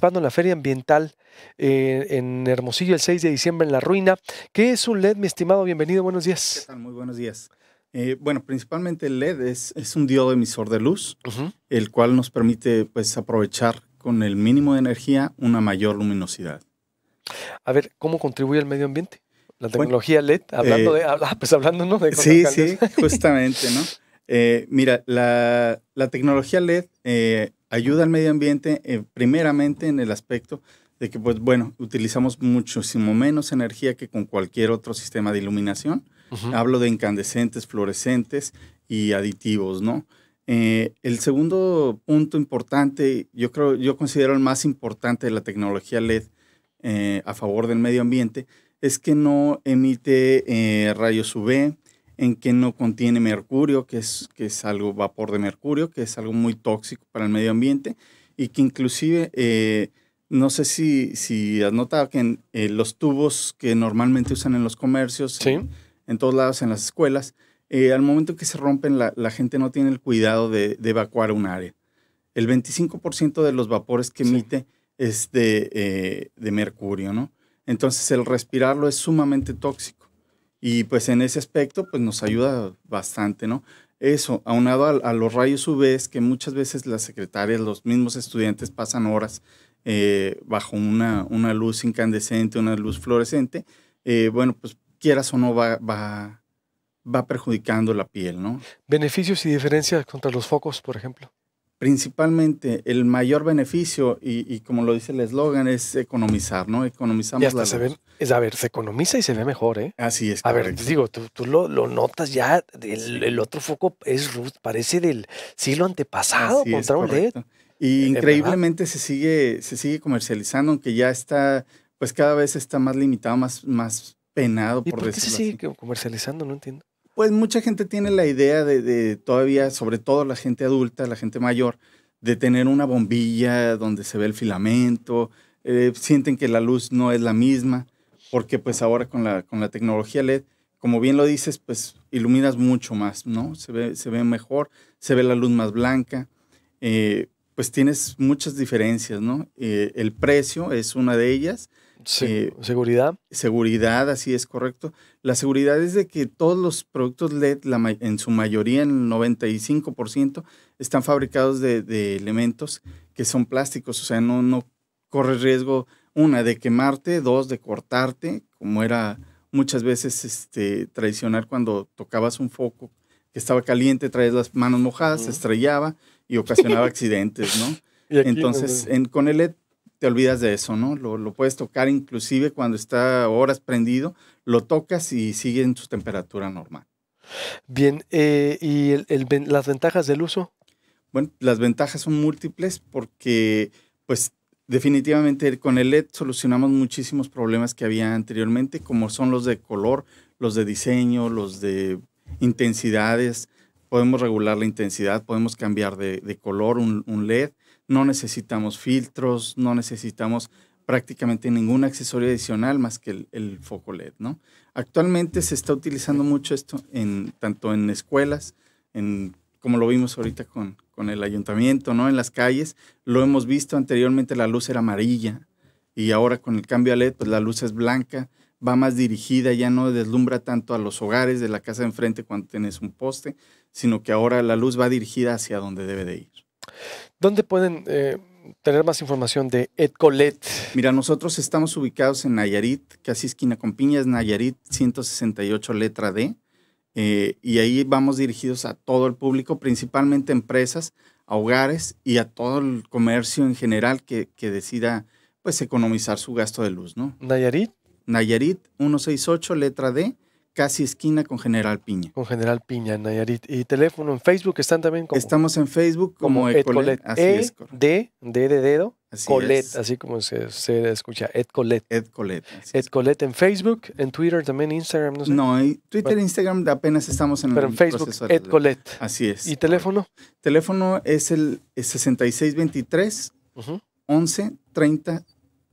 participando en la Feria Ambiental eh, en Hermosillo el 6 de diciembre en La Ruina. ¿Qué es un LED, mi estimado? Bienvenido, buenos días. ¿Qué tal? Muy buenos días. Eh, bueno, principalmente el LED es, un diodo emisor de luz, el cual nos permite pues, aprovechar con el mínimo de energía una mayor luminosidad. A ver, ¿cómo contribuye el medio ambiente? La tecnología LED, hablando de, eh, pues hablando, sí, sí, justamente, ¿no? mira, la, tecnología LED ayuda al medio ambiente eh, primeramente en el aspecto de que, pues bueno, utilizamos muchísimo menos energía que con cualquier otro sistema de iluminación. Hablo de incandescentes, fluorescentes y aditivos, ¿no? Eh, el segundo punto importante, yo creo, yo considero el más importante de la tecnología LED eh, a favor del medio ambiente, es que no emite rayos UV, en que no contiene mercurio, que es, que es algo vapor de mercurio, que es algo muy tóxico para el medio ambiente y que inclusive, eh, no sé si, si has notado que en, eh, los tubos que normalmente usan en los comercios, en, todos lados, en las escuelas, eh, al momento que se rompen, la, gente no tiene el cuidado de, evacuar un área. El 25% de los vapores que emite es de mercurio, ¿no? Entonces el respirarlo es sumamente tóxico. Y pues en ese aspecto, pues nos ayuda bastante, ¿no? Eso, aunado a, los rayos UV, que muchas veces las secretarias, los mismos estudiantes pasan horas eh, bajo una, una, luz incandescente, una luz fluorescente, eh, bueno, pues quieras o no va, va perjudicando la piel, ¿no? Beneficios y diferencias contra los focos, por ejemplo principalmente el mayor beneficio, y, como lo dice el eslogan, es economizar, ¿no? Economizamos hasta se es, a ver, se economiza y se ve mejor, ¿eh? Así es. A ver, ver, digo, tú, lo, notas ya, el, otro foco es Ruth, parece del siglo antepasado contra Y eh, increíblemente se sigue, se sigue comercializando, aunque ya está, pues cada vez está más limitado, más, más penado, por, qué se sigue comercializando? No entiendo pues mucha gente tiene la idea de, todavía, sobre todo la gente adulta, la gente mayor, de tener una bombilla donde se ve el filamento, eh, sienten que la luz no es la misma, porque pues ahora con la, tecnología LED, como bien lo dices, pues iluminas mucho más, ¿no? Se ve, se ve mejor, se ve la luz más blanca, eh, pues tienes muchas diferencias, ¿no? Eh, el precio es una de ellas, Sí, eh, seguridad. Seguridad, así es correcto. La seguridad es de que todos los productos LED, en su mayoría, en el 95%, están fabricados de, elementos que son plásticos, o sea, no, no corre riesgo, una, de quemarte, dos, de cortarte, como era muchas veces este, tradicional cuando tocabas un foco que estaba caliente, traías las manos mojadas, se estrellaba y ocasionaba accidentes, ¿no? Entonces, pues, en, con el LED te olvidas de eso, ¿no? Lo, puedes tocar inclusive cuando está horas prendido, lo tocas y sigue en su temperatura normal. Bien, eh, ¿y el, las ventajas del uso? Bueno, las ventajas son múltiples porque pues definitivamente con el LED solucionamos muchísimos problemas que había anteriormente, como son los de color, los de diseño, los de intensidades. Podemos regular la intensidad, podemos cambiar de, color un LED no necesitamos filtros, no necesitamos prácticamente ningún accesorio adicional más que el, foco LED, ¿no? Actualmente se está utilizando mucho esto en tanto en escuelas, en como lo vimos ahorita con, con el ayuntamiento, ¿no? En las calles, lo hemos visto anteriormente la luz era amarilla y ahora con el cambio a LED pues la luz es blanca, va más dirigida, ya no deslumbra tanto a los hogares de la casa de enfrente cuando tienes un poste, sino que ahora la luz va dirigida hacia donde debe de ir. ¿Dónde pueden eh, tener más información de Edcolet? Mira, nosotros estamos ubicados en Nayarit, casi esquina con Piñas, Nayarit 168 letra D. Eh, y ahí vamos dirigidos a todo el público, principalmente empresas, a hogares y a todo el comercio en general que, decida pues economizar su gasto de luz, ¿no? Nayarit. Nayarit 168 letra D casi esquina con General Piña. Con General Piña, Nayarit. ¿Y teléfono en Facebook están también? Estamos en Facebook como, Ed Colet. E D, D de dedo. Colet, así como se, escucha, Ed Colet. Ed Colet. Ed Colet en Facebook, en Twitter también, Instagram, no sé. No, Twitter, e Instagram apenas estamos en Pero en Facebook, Ed Colet. Así es. ¿Y teléfono? teléfono es el 6623 1130 11 30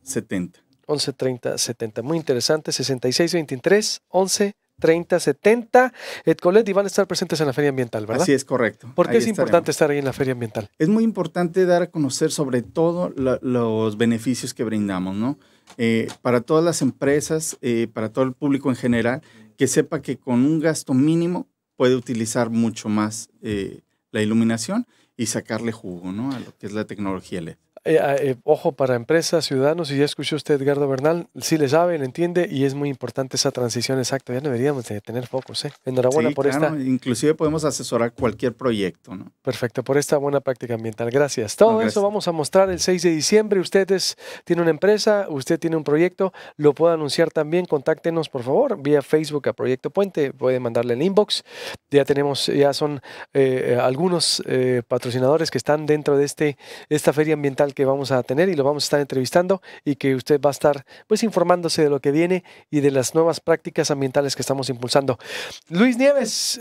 70. 11 30 70. Muy interesante, 6623 11 30, 70 Colet y van a estar presentes en la Feria Ambiental, ¿verdad? Así es, correcto. ¿Por qué es importante estar ahí en la Feria Ambiental? Es muy importante dar a conocer sobre todo los beneficios que brindamos, ¿no? Eh, para todas las empresas, eh, para todo el público en general, que sepa que con un gasto mínimo puede utilizar mucho más eh, la iluminación y sacarle jugo, ¿no? A lo que es la tecnología LED. Eh, ah, eh, ojo para empresas, ciudadanos, y ya escuchó usted Edgardo Bernal, sí le sabe, le entiende y es muy importante esa transición exacta. Ya deberíamos de tener focos, ¿eh? Enhorabuena por esta. Inclusive podemos asesorar cualquier proyecto, Perfecto, por esta buena práctica ambiental. Gracias. Todo eso vamos a mostrar el 6 de diciembre. Ustedes tienen una empresa, usted tiene un proyecto, lo puede anunciar también, contáctenos por favor vía Facebook a Proyecto Puente, puede mandarle el inbox. Ya tenemos, ya son eh, algunos patrocinadores que están dentro de este, esta feria ambiental que vamos a tener y lo vamos a estar entrevistando y que usted va a estar pues informándose de lo que viene y de las nuevas prácticas ambientales que estamos impulsando. Luis Nieves,